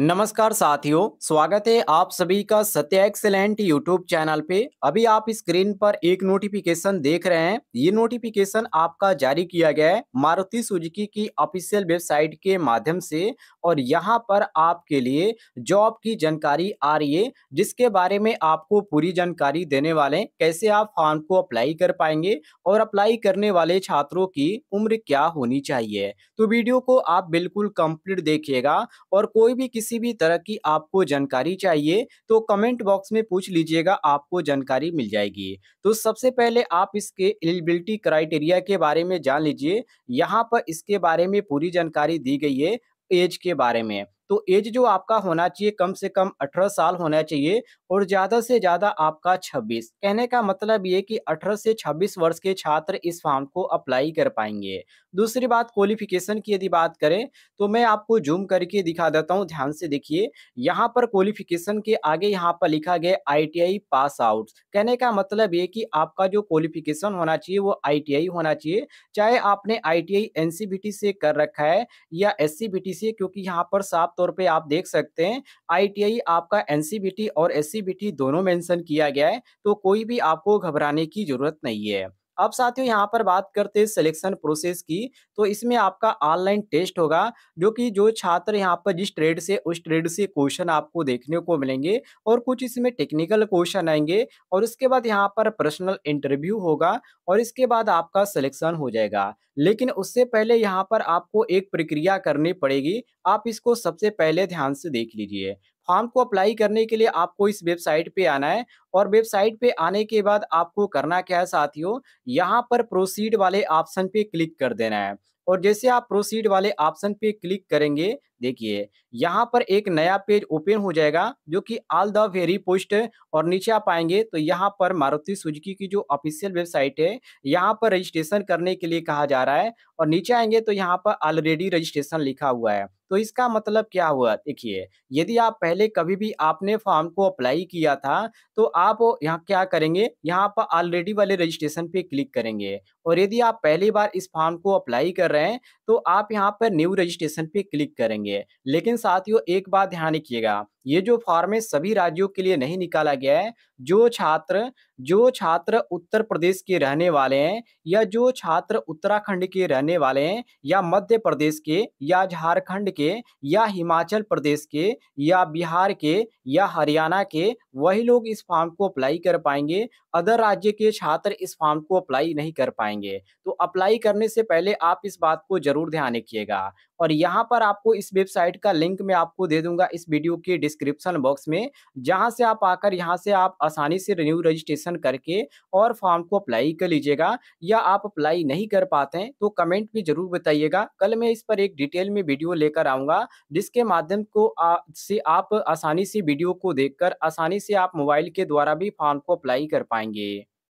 नमस्कार साथियों स्वागत है आप सभी का सत्य एक्सेलेंट यूट्यूब चैनल पे अभी आप स्क्रीन पर एक नोटिफिकेशन देख रहे हैं ये नोटिफिकेशन आपका जारी किया गया है मारुति सुजुकी की ऑफिशियल वेबसाइट के माध्यम से और यहाँ पर आपके लिए जॉब की जानकारी आ रही है जिसके बारे में आपको पूरी जानकारी देने वाले कैसे आप फॉर्म को अप्लाई कर पाएंगे और अप्लाई करने वाले छात्रों की उम्र क्या होनी चाहिए तो वीडियो को आप बिल्कुल कम्प्लीट देखिएगा और कोई भी किसी भी तरह की आपको जानकारी चाहिए तो कमेंट बॉक्स में पूछ लीजिएगा आपको जानकारी मिल जाएगी तो सबसे पहले आप इसके एलिजिबिलिटी क्राइटेरिया के बारे में जान लीजिए यहाँ पर इसके बारे में पूरी जानकारी दी गई है एज के बारे में तो एज जो आपका होना चाहिए कम से कम अठारह साल होना चाहिए और ज़्यादा से ज़्यादा आपका छब्बीस कहने का मतलब ये कि अठारह से छब्बीस वर्ष के छात्र इस फॉर्म को अप्लाई कर पाएंगे दूसरी बात क्वालिफिकेशन की यदि बात करें तो मैं आपको जूम करके दिखा देता हूँ ध्यान से देखिए यहाँ पर क्वालिफिकेशन के आगे यहाँ पर लिखा गया आई पास आउट कहने का मतलब ये कि आपका जो क्वालिफिकेशन होना चाहिए वो आई होना चाहिए चाहे आपने आई टी से कर रखा है या एस से क्योंकि यहाँ पर साफ साफ तौर पे आप देख सकते हैं आईटीआई आपका एनसीबीटी और एससीबीटी दोनों मेंशन किया गया है तो कोई भी आपको घबराने की जरूरत नहीं है अब साथियों यहाँ पर बात करते हैं सिलेक्शन प्रोसेस की तो इसमें आपका ऑनलाइन टेस्ट होगा जो कि जो छात्र यहाँ पर जिस ट्रेड से उस ट्रेड से क्वेश्चन आपको देखने को मिलेंगे और कुछ इसमें टेक्निकल क्वेश्चन आएंगे और उसके बाद यहाँ पर पर्सनल इंटरव्यू होगा और इसके बाद आपका सिलेक्शन हो जाएगा लेकिन उससे पहले यहाँ पर आपको एक प्रक्रिया करनी पड़ेगी आप इसको सबसे पहले ध्यान से देख लीजिए फॉर्म को अप्लाई करने के लिए आपको इस वेबसाइट पे आना है और वेबसाइट पे आने के बाद आपको करना क्या है साथियों यहाँ पर प्रोसीड वाले ऑप्शन पे क्लिक कर देना है और जैसे आप प्रोसीड वाले ऑप्शन पे क्लिक करेंगे देखिए यहाँ पर एक नया पेज ओपन हो जाएगा जो कि ऑल द वेरी पोस्ट और नीचे आप आएंगे तो यहाँ पर मारुति सुजुकी की जो ऑफिशियल वेबसाइट है यहाँ पर रजिस्ट्रेशन करने के लिए कहा जा रहा है और नीचे आएंगे तो यहाँ पर ऑलरेडी रजिस्ट्रेशन लिखा हुआ है तो इसका मतलब क्या हुआ देखिए यदि आप पहले कभी भी आपने फॉर्म को अप्लाई किया था तो आप यहाँ क्या करेंगे यहाँ पर ऑलरेडी वाले रजिस्ट्रेशन पे क्लिक करेंगे और यदि आप पहली बार इस फॉर्म को अप्लाई कर रहे हैं तो आप यहाँ पर न्यू रजिस्ट्रेशन पे क्लिक करेंगे लेकिन साथियों एक बात ध्यान रखिएगा ये जो फॉर्म है सभी राज्यों के लिए नहीं निकाला गया है जो छात्र जो छात्र उत्तर प्रदेश के रहने वाले हैं या जो छात्र उत्तराखंड के रहने वाले हैं या मध्य प्रदेश के या झारखंड के या हिमाचल प्रदेश के या बिहार के या हरियाणा के वही लोग इस फॉर्म को अप्लाई कर पाएंगे अदर राज्य के छात्र इस फॉर्म को अप्लाई नहीं कर पाएंगे तो अप्लाई करने से पहले आप इस बात को जरूर ध्यान रखिएगा और यहाँ पर आपको इस वेबसाइट का लिंक मैं आपको दे दूंगा इस वीडियो के डिस्क्रिप्शन बॉक्स में जहां से आप आकर यहां से आप आसानी से रिन्यू रजिस्ट्रेशन करके और फॉर्म को अप्लाई कर लीजिएगा या आप अप्लाई नहीं कर पाते हैं तो कमेंट में जरूर बताइएगा कल मैं इस पर एक डिटेल में वीडियो लेकर आऊँगा जिसके माध्यम को आ, से आप आसानी से वीडियो को देख आसानी से आप मोबाइल के द्वारा भी फॉर्म को अप्लाई कर पाएंगे